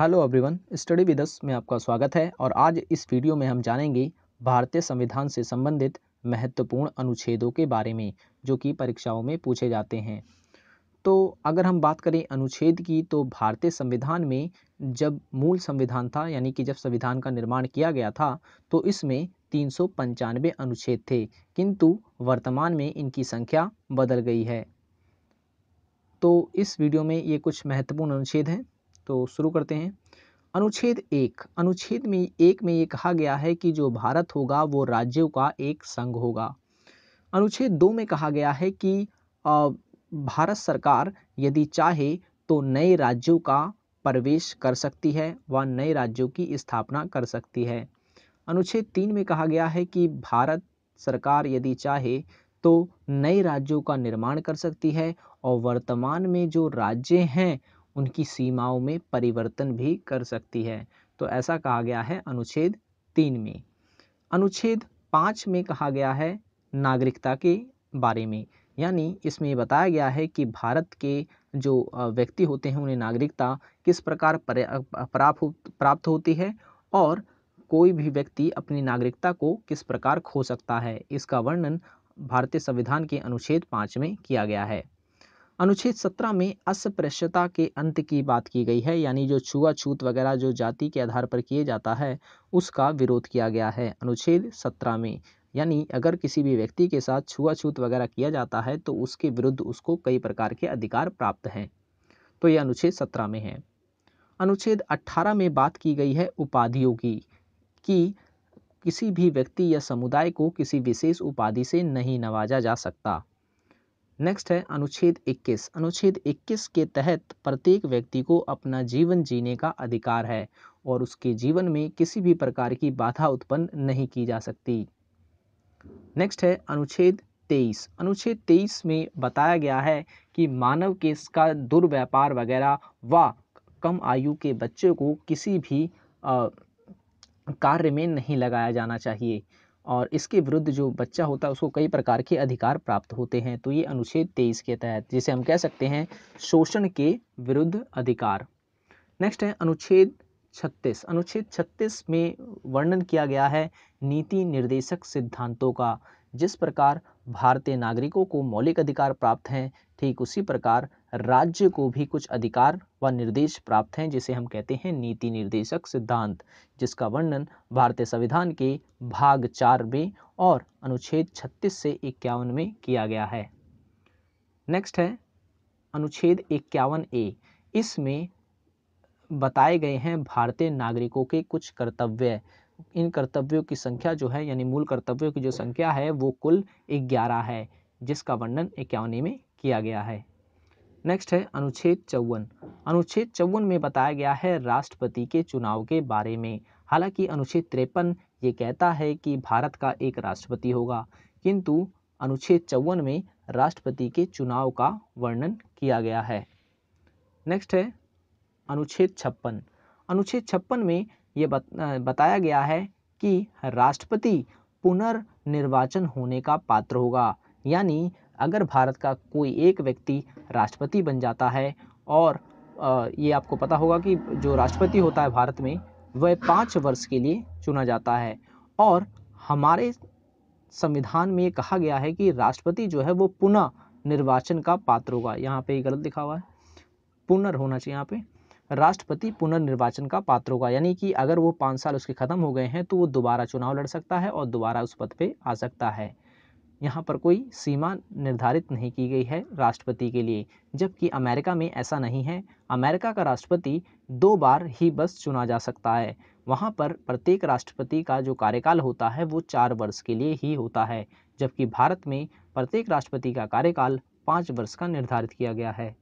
hello everyone study with us में आपका स्वागत है और आज इस वीडियो में हम जानेंगे भारतीय संविधान से संबंधित महत्वपूर्ण अनुच्छेदों के बारे में जो कि परीक्षाओं में पूछे जाते हैं तो अगर हम बात करें अनुच्छेद की तो भारतीय संविधान में जब मूल संविधान था यानी कि जब संविधान का निर्माण किया गया था तो इसमें तीन अनुच्छेद थे किंतु वर्तमान में इनकी संख्या बदल गई है तो इस वीडियो में ये कुछ महत्वपूर्ण अनुच्छेद हैं तो शुरू करते हैं अनुच्छेद एक अनुच्छेद में एक में ये कहा गया है कि जो भारत होगा वो राज्यों का एक संघ होगा अनुच्छेद दो में कहा गया है कि भारत सरकार यदि चाहे तो नए राज्यों का प्रवेश कर सकती है व नए राज्यों की स्थापना कर सकती है अनुच्छेद तीन में कहा गया है कि भारत सरकार यदि चाहे तो नए राज्यों का निर्माण कर सकती है और वर्तमान में जो राज्य हैं उनकी सीमाओं में परिवर्तन भी कर सकती है तो ऐसा कहा गया है अनुच्छेद तीन में अनुच्छेद पाँच में कहा गया है नागरिकता के बारे में यानी इसमें बताया गया है कि भारत के जो व्यक्ति होते हैं उन्हें नागरिकता किस प्रकार प्राप्त प्राप्त होती है और कोई भी व्यक्ति अपनी नागरिकता को किस प्रकार खो सकता है इसका वर्णन भारतीय संविधान के अनुच्छेद पाँच में किया गया है अनुच्छेद 17 में अस्पृश्यता के अंत की बात की गई है यानी जो छुआछूत वगैरह जो जाति के आधार पर किए जाता है उसका विरोध किया गया है अनुच्छेद 17 में यानी अगर किसी भी व्यक्ति के साथ छुआछूत वगैरह किया जाता है तो उसके विरुद्ध उसको कई प्रकार के अधिकार प्राप्त हैं तो यह अनुच्छेद सत्रह में है अनुच्छेद अट्ठारह में बात की गई है उपाधियों की कि किसी भी व्यक्ति या समुदाय को किसी विशेष उपाधि से नहीं नवाजा जा सकता नेक्स्ट है अनुच्छेद 21 अनुच्छेद 21 के तहत प्रत्येक व्यक्ति को अपना जीवन जीने का अधिकार है और उसके जीवन में किसी भी प्रकार की बाधा उत्पन्न नहीं की जा सकती नेक्स्ट है अनुच्छेद 23 अनुच्छेद 23 में बताया गया है कि मानव के का दुर्व्यापार वगैरह व कम आयु के बच्चे को किसी भी कार्य में नहीं लगाया जाना चाहिए और इसके विरुद्ध जो बच्चा होता है उसको कई प्रकार के अधिकार प्राप्त होते हैं तो ये अनुच्छेद तेईस के तहत जिसे हम कह सकते हैं शोषण के विरुद्ध अधिकार नेक्स्ट है अनुच्छेद छत्तीस अनुच्छेद छत्तीस में वर्णन किया गया है नीति निर्देशक सिद्धांतों का जिस प्रकार भारतीय नागरिकों को मौलिक अधिकार प्राप्त हैं ठीक उसी प्रकार राज्य को भी कुछ अधिकार व निर्देश प्राप्त हैं जिसे हम कहते हैं नीति निर्देशक सिद्धांत जिसका वर्णन भारतीय संविधान के भाग चार में और अनुच्छेद 36 से इक्यावन में किया गया है नेक्स्ट है अनुच्छेद इक्यावन ए इसमें बताए गए हैं भारतीय नागरिकों के कुछ कर्तव्य इन कर्तव्यों की संख्या जो है यानी मूल कर्तव्यों की जो संख्या है वो कुल ग्यारह है जिसका वर्णन इक्यावन में किया गया है नेक्स्ट है अनुच्छेद चौवन अनुच्छेद चौवन में बताया गया है राष्ट्रपति के चुनाव के बारे में हालांकि अनुच्छेद तिरपन ये कहता है कि भारत का एक राष्ट्रपति होगा किंतु अनुच्छेद चौवन में राष्ट्रपति के चुनाव का वर्णन किया गया है नेक्स्ट है अनुच्छेद छप्पन अनुच्छेद छप्पन में ये बत, बताया गया है कि राष्ट्रपति पुनर्निर्वाचन होने का पात्र होगा यानी अगर भारत का कोई एक व्यक्ति राष्ट्रपति बन जाता है और ये आपको पता होगा कि जो राष्ट्रपति होता है भारत में वह पाँच वर्ष के लिए चुना जाता है और हमारे संविधान में कहा गया है कि राष्ट्रपति जो है वो पुनः निर्वाचन का पात्र होगा यहाँ पे गलत लिखा हुआ है पुनर् होना चाहिए यहाँ पे राष्ट्रपति पुनर्निर्वाचन का पात्र होगा यानी कि अगर वो पाँच साल उसके ख़त्म हो गए हैं तो वो दोबारा चुनाव लड़ सकता है और दोबारा उस पद पे आ सकता है यहाँ पर कोई सीमा निर्धारित नहीं की गई है राष्ट्रपति के लिए जबकि अमेरिका में ऐसा नहीं है अमेरिका का राष्ट्रपति दो बार ही बस चुना जा सकता है वहाँ पर प्रत्येक राष्ट्रपति का जो कार्यकाल होता है वो चार वर्ष के लिए ही होता है जबकि भारत में प्रत्येक राष्ट्रपति का कार्यकाल पाँच वर्ष का निर्धारित किया गया है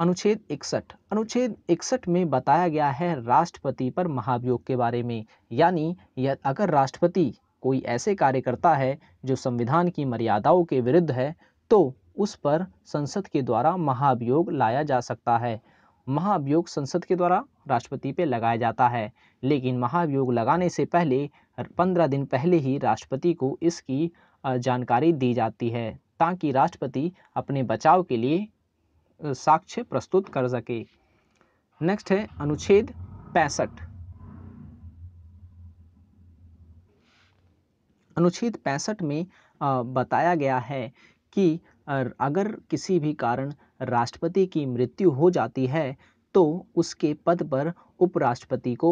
अनुच्छेद इकसठ अनुच्छेद इकसठ में बताया गया है राष्ट्रपति पर महाभियोग के बारे में यानी या अगर राष्ट्रपति कोई ऐसे कार्य करता है जो संविधान की मर्यादाओं के विरुद्ध है तो उस पर संसद के द्वारा महाभियोग लाया जा सकता है महाभियोग संसद के द्वारा राष्ट्रपति पे लगाया जाता है लेकिन महाभियोग लगाने से पहले पंद्रह दिन पहले ही राष्ट्रपति को इसकी जानकारी दी जाती है ताकि राष्ट्रपति अपने बचाव के लिए साक्ष्य प्रस्तुत कर सके नेक्स्ट है अनुच्छेद पैंसठ अनुच्छेद पैंसठ में बताया गया है कि अगर किसी भी कारण राष्ट्रपति की मृत्यु हो जाती है तो उसके पद पर उपराष्ट्रपति को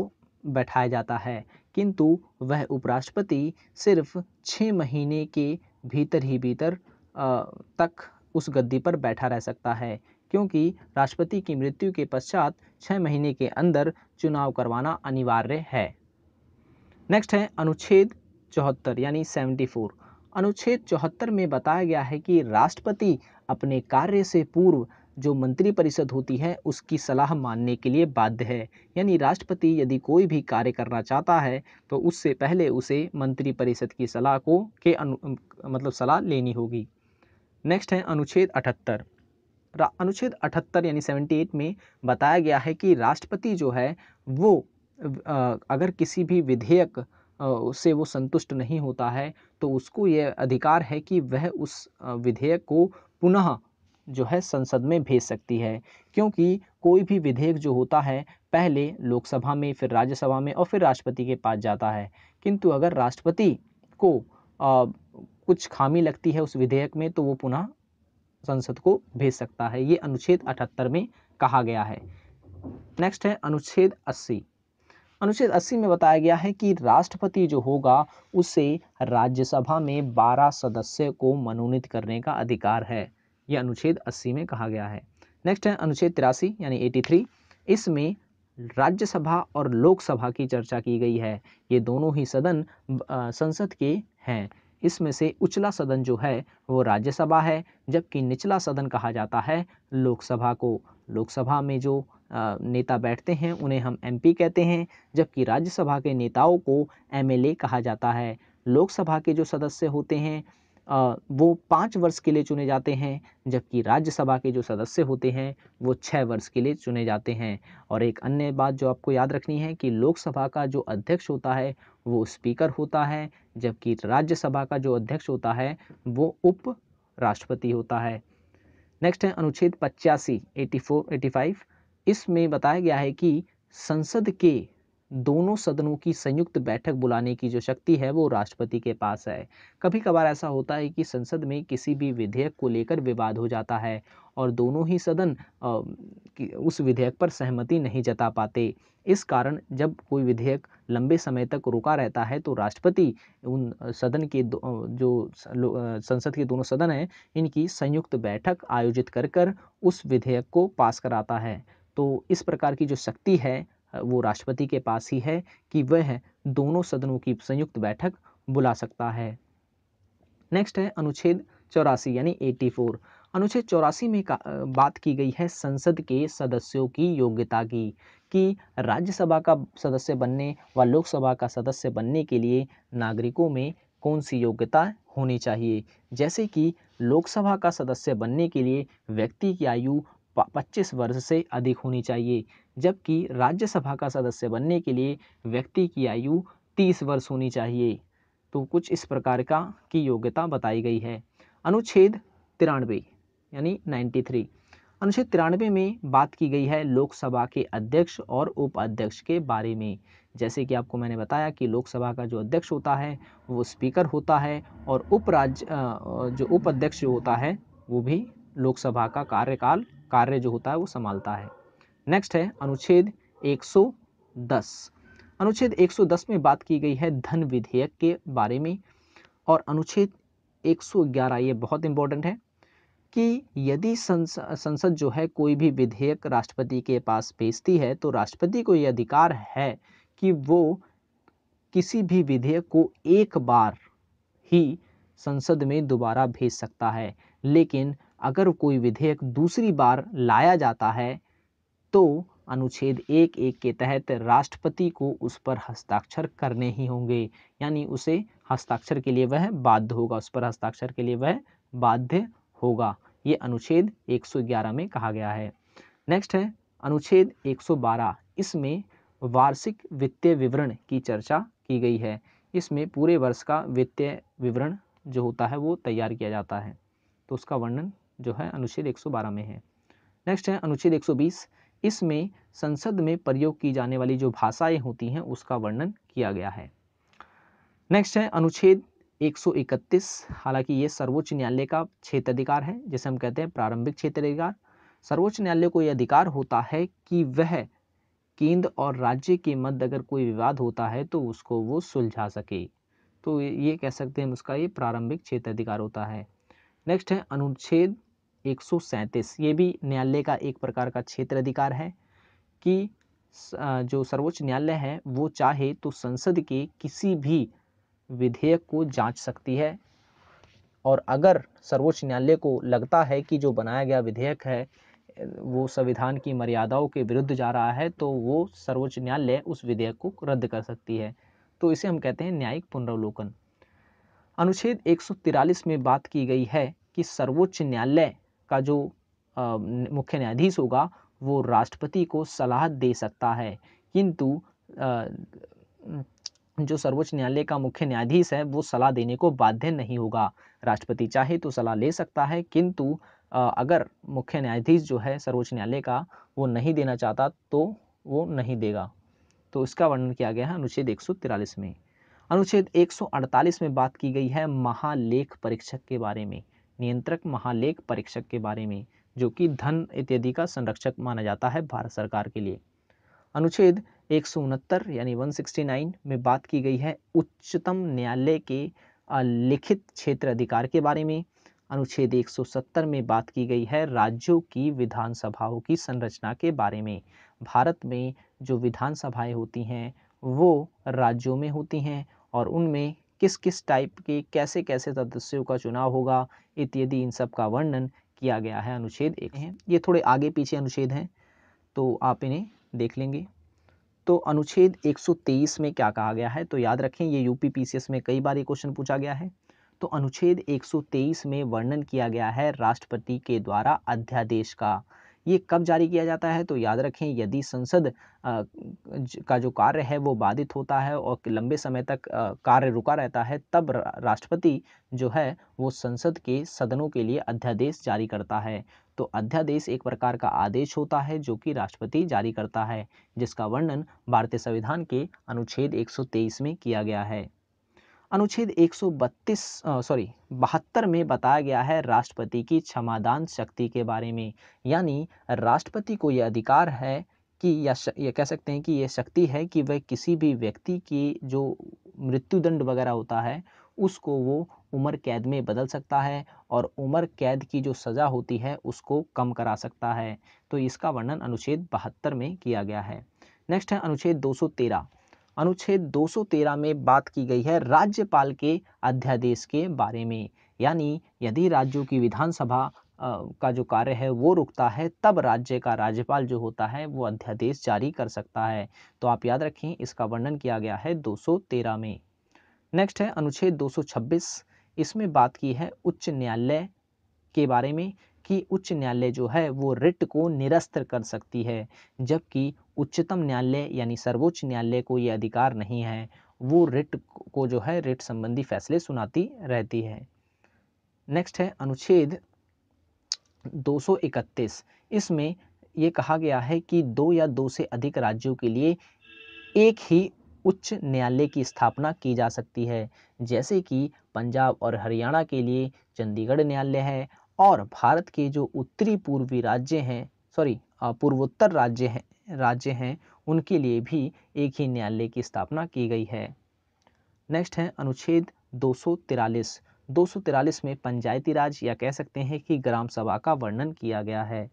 बैठाया जाता है किंतु वह उपराष्ट्रपति सिर्फ छः महीने के भीतर ही भीतर तक उस गद्दी पर बैठा रह सकता है क्योंकि राष्ट्रपति की मृत्यु के पश्चात छः महीने के अंदर चुनाव करवाना अनिवार्य है नेक्स्ट है अनुच्छेद चौहत्तर यानी सेवेंटी फोर अनुच्छेद चौहत्तर में बताया गया है कि राष्ट्रपति अपने कार्य से पूर्व जो मंत्रिपरिषद होती है उसकी सलाह मानने के लिए बाध्य है यानी राष्ट्रपति यदि कोई भी कार्य करना चाहता है तो उससे पहले उसे मंत्रिपरिषद की सलाह को के अनु मतलब सलाह लेनी होगी नेक्स्ट है अनुच्छेद अठहत्तर अनुच्छेद अठहत्तर यानी सेवेंटी एट में बताया गया है कि राष्ट्रपति जो है वो अगर किसी भी विधेयक उससे वो संतुष्ट नहीं होता है तो उसको ये अधिकार है कि वह उस विधेयक को पुनः जो है संसद में भेज सकती है क्योंकि कोई भी विधेयक जो होता है पहले लोकसभा में फिर राज्यसभा में और फिर राष्ट्रपति के पास जाता है किंतु अगर राष्ट्रपति को आ, कुछ खामी लगती है उस विधेयक में तो वो पुनः संसद को भेज सकता है ये अनुच्छेद अठहत्तर में कहा गया है नेक्स्ट है अनुच्छेद अस्सी अनुच्छेद 80 में बताया गया है कि राष्ट्रपति जो होगा उसे राज्यसभा में 12 सदस्य को मनोनीत करने का अधिकार है यह अनुच्छेद 80 में कहा गया है नेक्स्ट है अनुच्छेद तिरासी यानी 83 इसमें राज्यसभा और लोकसभा की चर्चा की गई है ये दोनों ही सदन संसद के हैं इसमें से उचला सदन जो है वो राज्यसभा है जबकि निचला सदन कहा जाता है लोकसभा को लोकसभा में जो नेता बैठते हैं उन्हें हम एमपी कहते हैं जबकि राज्यसभा के नेताओं को एमएलए कहा जाता है लोकसभा के जो सदस्य होते हैं वो पाँच वर्ष के लिए चुने जाते हैं जबकि राज्यसभा के जो सदस्य होते हैं वो छः वर्ष के लिए चुने जाते हैं और एक अन्य बात जो आपको याद रखनी है कि लोकसभा का जो अध्यक्ष होता है वो स्पीकर होता है जबकि राज्यसभा का जो अध्यक्ष होता है वो उप राष्ट्रपति होता है नेक्स्ट है अनुच्छेद पचासी एटी फोर एटी फाइव इसमें बताया गया है कि संसद के दोनों सदनों की संयुक्त बैठक बुलाने की जो शक्ति है वो राष्ट्रपति के पास है कभी कभार ऐसा होता है कि संसद में किसी भी विधेयक को लेकर विवाद हो जाता है और दोनों ही सदन उस विधेयक पर सहमति नहीं जता पाते इस कारण जब कोई विधेयक लंबे समय तक रुका रहता है तो राष्ट्रपति उन सदन के जो संसद के दोनों सदन हैं इनकी संयुक्त बैठक आयोजित कर कर उस विधेयक को पास कराता है तो इस प्रकार की जो शक्ति है वो राष्ट्रपति के पास ही है कि वह दोनों सदनों की संयुक्त बैठक बुला सकता है नेक्स्ट है अनुच्छेद चौरासी यानी 84 अनुच्छेद चौरासी में का, बात की गई है संसद के सदस्यों की योग्यता की कि राज्यसभा का सदस्य बनने व लोकसभा का सदस्य बनने के लिए नागरिकों में कौन सी योग्यता होनी चाहिए जैसे कि लोकसभा का सदस्य बनने के लिए व्यक्ति की आयु पच्चीस वर्ष से अधिक होनी चाहिए जबकि राज्यसभा का सदस्य बनने के लिए व्यक्ति की आयु तीस वर्ष होनी चाहिए तो कुछ इस प्रकार का की योग्यता बताई गई है अनुच्छेद तिरानवे यानी नाइन्टी थ्री अनुच्छेद तिरानवे में बात की गई है लोकसभा के अध्यक्ष और उपाध्यक्ष के बारे में जैसे कि आपको मैंने बताया कि लोकसभा का जो अध्यक्ष होता है वो स्पीकर होता है और उपराज्य जो उपाध्यक्ष होता है वो भी लोकसभा का कार्यकाल कार्य जो होता है वो संभालता है नेक्स्ट है अनुच्छेद 110 अनुच्छेद 110 में बात की गई है धन विधेयक के बारे में और अनुच्छेद 111 ये बहुत इंपॉर्टेंट है कि यदि संस, संसद जो है कोई भी विधेयक राष्ट्रपति के पास भेजती है तो राष्ट्रपति को ये अधिकार है कि वो किसी भी विधेयक को एक बार ही संसद में दोबारा भेज सकता है लेकिन अगर कोई विधेयक दूसरी बार लाया जाता है तो अनुच्छेद एक एक के तहत राष्ट्रपति को उस पर हस्ताक्षर करने ही होंगे यानी उसे हस्ताक्षर के लिए वह बाध्य होगा उस पर हस्ताक्षर के लिए वह बाध्य होगा ये अनुच्छेद 111 में कहा गया है नेक्स्ट है अनुच्छेद 112 इसमें वार्षिक वित्तीय विवरण की चर्चा की गई है इसमें पूरे वर्ष का वित्तीय विवरण जो होता है वो तैयार किया जाता है तो उसका वर्णन जो है अनुच्छेद 112 में है नेक्स्ट है अनुच्छेद 120 इसमें संसद में प्रयोग की जाने वाली जो भाषाएं होती हैं उसका वर्णन किया गया है नेक्स्ट है अनुच्छेद 131 हालांकि ये सर्वोच्च न्यायालय का क्षेत्राधिकार है जिसे हम कहते हैं प्रारंभिक क्षेत्र अधिकार सर्वोच्च न्यायालय को यह अधिकार होता है कि वह केंद्र और राज्य के मध्य अगर कोई विवाद होता है तो उसको वो सुलझा सके तो ये कह सकते हैं उसका ये प्रारंभिक क्षेत्र अधिकार होता है नेक्स्ट है अनुच्छेद एक ये भी न्यायालय का एक प्रकार का क्षेत्र अधिकार है कि जो सर्वोच्च न्यायालय है वो चाहे तो संसद के किसी भी विधेयक को जांच सकती है और अगर सर्वोच्च न्यायालय को लगता है कि जो बनाया गया विधेयक है वो संविधान की मर्यादाओं के विरुद्ध जा रहा है तो वो सर्वोच्च न्यायालय उस विधेयक को रद्द कर सकती है तो इसे हम कहते हैं न्यायिक पुनरावलोकन अनुच्छेद एक में बात की गई है कि सर्वोच्च न्यायालय का जो मुख्य न्यायाधीश होगा वो राष्ट्रपति को सलाह दे सकता है किंतु जो सर्वोच्च न्यायालय का मुख्य न्यायाधीश है वो सलाह देने को बाध्य नहीं होगा राष्ट्रपति चाहे तो सलाह ले सकता है किंतु अगर मुख्य न्यायाधीश जो है सर्वोच्च न्यायालय का वो नहीं देना चाहता तो वो नहीं देगा तो इसका वर्णन किया गया है अनुच्छेद एक में अनुच्छेद 148 में बात की गई है महालेख परीक्षक के बारे में नियंत्रक महालेख परीक्षक के बारे में जो कि धन इत्यादि का संरक्षक माना जाता है भारत सरकार के लिए अनुच्छेद एक यानी 169 में बात की गई है उच्चतम न्यायालय के लिखित क्षेत्र अधिकार के बारे में अनुच्छेद 170 में बात की गई है राज्यों की विधानसभाओं की संरचना के बारे में भारत में जो विधानसभाएं होती हैं वो राज्यों में होती हैं और उनमें किस किस टाइप के कैसे कैसे सदस्यों का चुनाव होगा इत्यादि इन सब का वर्णन किया गया है अनुच्छेद एक हैं ये थोड़े आगे पीछे अनुच्छेद हैं तो आप इन्हें देख लेंगे तो अनुच्छेद 123 में क्या कहा गया है तो याद रखें ये यूपी पीसीएस में कई बार ये क्वेश्चन पूछा गया है तो अनुच्छेद 123 में वर्णन किया गया है राष्ट्रपति के द्वारा अध्यादेश का ये कब जारी किया जाता है तो याद रखें यदि संसद का जो कार्य है वो बाधित होता है और लंबे समय तक कार्य रुका रहता है तब राष्ट्रपति जो है वो संसद के सदनों के लिए अध्यादेश जारी करता है तो अध्यादेश एक प्रकार का आदेश होता है जो कि राष्ट्रपति जारी करता है जिसका वर्णन भारतीय संविधान के अनुच्छेद 123 में किया गया है अनुच्छेद 132 सॉरी बहत्तर में बताया गया है राष्ट्रपति की क्षमादान शक्ति के बारे में यानी राष्ट्रपति को यह अधिकार है कि या, श, या कह सकते हैं कि यह शक्ति है कि वह किसी भी व्यक्ति की जो मृत्युदंड वगैरह होता है उसको वो उम्र कैद में बदल सकता है और उम्र कैद की जो सज़ा होती है उसको कम करा सकता है तो इसका वर्णन अनुच्छेद बहत्तर में किया गया है नेक्स्ट है अनुच्छेद दो अनुच्छेद 213 में बात की गई है राज्यपाल के अध्यादेश के बारे में यानी यदि राज्यों की विधानसभा का जो कार्य है वो रुकता है तब राज्य का राज्यपाल जो होता है वो अध्यादेश जारी कर सकता है तो आप याद रखें इसका वर्णन किया गया है 213 में नेक्स्ट है अनुच्छेद 226 इसमें बात की है उच्च न्यायालय के बारे में कि उच्च न्यायालय जो है वो रिट को निरस्त कर सकती है जबकि उच्चतम न्यायालय यानी सर्वोच्च न्यायालय को ये अधिकार नहीं है वो रिट को जो है रिट संबंधी फैसले सुनाती रहती है नेक्स्ट है अनुच्छेद 231 इसमें ये कहा गया है कि दो या दो से अधिक राज्यों के लिए एक ही उच्च न्यायालय की स्थापना की जा सकती है जैसे कि पंजाब और हरियाणा के लिए चंडीगढ़ न्यायालय है और भारत के जो उत्तरी पूर्वी राज्य हैं सॉरी पूर्वोत्तर राज्य हैं राज्य हैं उनके लिए भी एक ही न्यायालय की स्थापना की गई है नेक्स्ट है अनुच्छेद दो दो सौ तिरालीस में पंचायती राज या कह सकते हैं कि ग्राम सभा का वर्णन किया गया है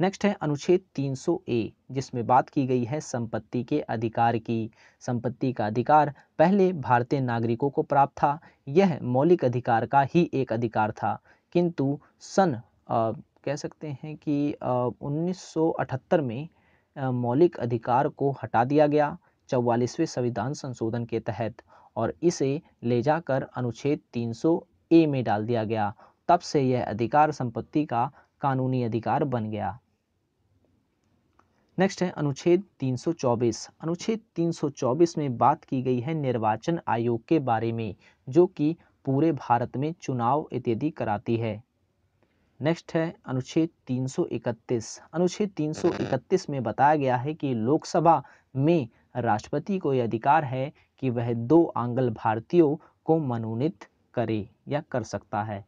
नेक्स्ट है अनुच्छेद 300 ए जिसमें बात की गई है संपत्ति के अधिकार की संपत्ति का अधिकार पहले भारतीय नागरिकों को प्राप्त था यह मौलिक अधिकार का ही एक अधिकार था किंतु सन कह सकते हैं कि 1978 में मौलिक अधिकार को हटा दिया गया चौवालीसवें संविधान संशोधन के तहत और इसे ले जाकर अनुच्छेद 300 ए में डाल दिया गया तब से यह अधिकार संपत्ति का कानूनी अधिकार बन गया नेक्स्ट है अनुच्छेद 324 अनुच्छेद 324 में बात की गई है निर्वाचन आयोग के बारे में जो कि पूरे भारत में चुनाव इत्यादि कराती है नेक्स्ट है अनुच्छेद 331 अनुच्छेद 331 में बताया गया है कि लोकसभा में राष्ट्रपति को यह अधिकार है कि वह दो आंगल भारतीयों को मनोनीत करे या कर सकता है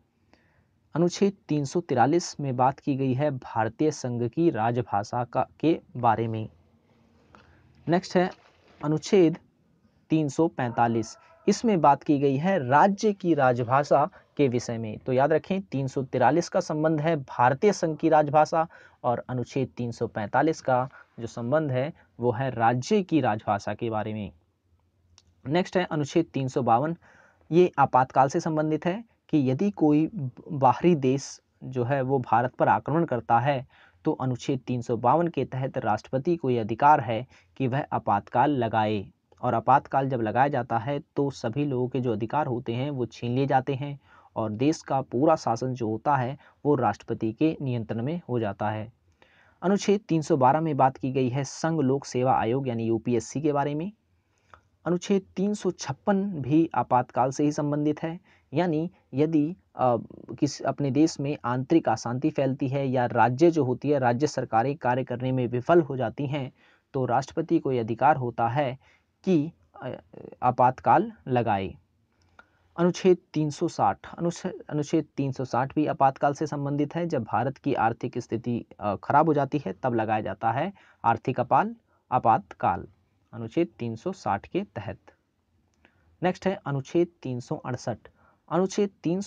अनुच्छेद 343 में बात की गई है भारतीय संघ की राजभाषा का के बारे में नेक्स्ट है अनुच्छेद 345 इसमें बात की गई है राज्य की राजभाषा के विषय में तो याद रखें तीन का संबंध है भारतीय संघ की राजभाषा और अनुच्छेद 345 का जो संबंध है वो है राज्य की राजभाषा के बारे में नेक्स्ट है अनुच्छेद तीन ये आपातकाल से संबंधित है कि यदि कोई बाहरी देश जो है वो भारत पर आक्रमण करता है तो अनुच्छेद तीन के तहत राष्ट्रपति को यह अधिकार है कि वह आपातकाल लगाए और आपातकाल जब लगाया जाता है तो सभी लोगों के जो अधिकार होते हैं वो छीन लिए जाते हैं और देश का पूरा शासन जो होता है वो राष्ट्रपति के नियंत्रण में हो जाता है अनुच्छेद 312 में बात की गई है संघ लोक सेवा आयोग यानी यूपीएससी के बारे में अनुच्छेद 356 भी आपातकाल से ही संबंधित है यानी यदि किस अपने देश में आंतरिक अशांति फैलती है या राज्य जो होती है राज्य सरकारें कार्य करने में विफल हो जाती हैं तो राष्ट्रपति को यह अधिकार होता है की आपातकाल लगाए अनुच्छेद 360 अनुच्छेद 360 भी आपातकाल से संबंधित है जब भारत की आर्थिक स्थिति खराब हो जाती है तब लगाया जाता है आर्थिक अपाल आपातकाल अनुच्छेद 360 के तहत नेक्स्ट है अनुच्छेद तीन अनुच्छेद तीन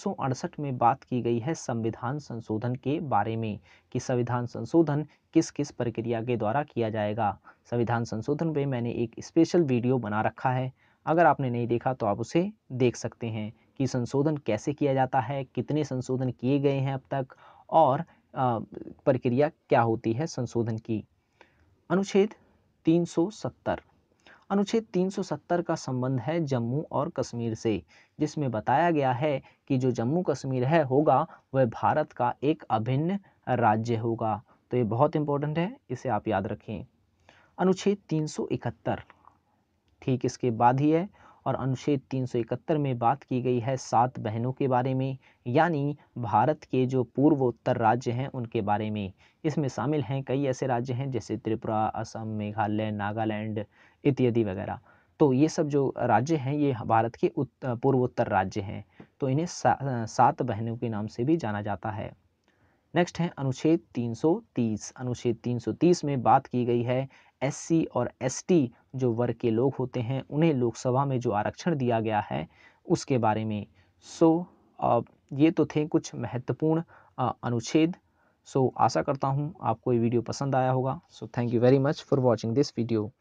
में बात की गई है संविधान संशोधन के बारे में कि संविधान संशोधन किस किस प्रक्रिया के द्वारा किया जाएगा संविधान संशोधन पे मैंने एक स्पेशल वीडियो बना रखा है अगर आपने नहीं देखा तो आप उसे देख सकते हैं कि संशोधन कैसे किया जाता है कितने संशोधन किए गए हैं अब तक और प्रक्रिया क्या होती है संशोधन की अनुच्छेद तीन अनुच्छेद 370 का संबंध है जम्मू और कश्मीर से जिसमें बताया गया है कि जो जम्मू कश्मीर है होगा वह भारत का एक अभिन्न राज्य होगा तो ये बहुत इंपॉर्टेंट है इसे आप याद रखें अनुच्छेद 371 ठीक इसके बाद ही है और अनुच्छेद 371 में बात की गई है सात बहनों के बारे में यानी भारत के जो पूर्वोत्तर राज्य हैं उनके बारे में इसमें शामिल हैं कई ऐसे राज्य हैं जैसे त्रिपुरा असम मेघालय नागालैंड इत्यादि वगैरह तो ये सब जो राज्य हैं ये भारत के पूर्वोत्तर राज्य हैं तो इन्हें सात बहनों के नाम से भी जाना जाता है नेक्स्ट है अनुच्छेद 330 अनुच्छेद 330 में बात की गई है एससी और एसटी जो वर्ग के लोग होते हैं उन्हें लोकसभा में जो आरक्षण दिया गया है उसके बारे में सो so, ये तो थे कुछ महत्वपूर्ण अनुच्छेद सो so, आशा करता हूँ आपको ये वीडियो पसंद आया होगा so thank you very much for watching this video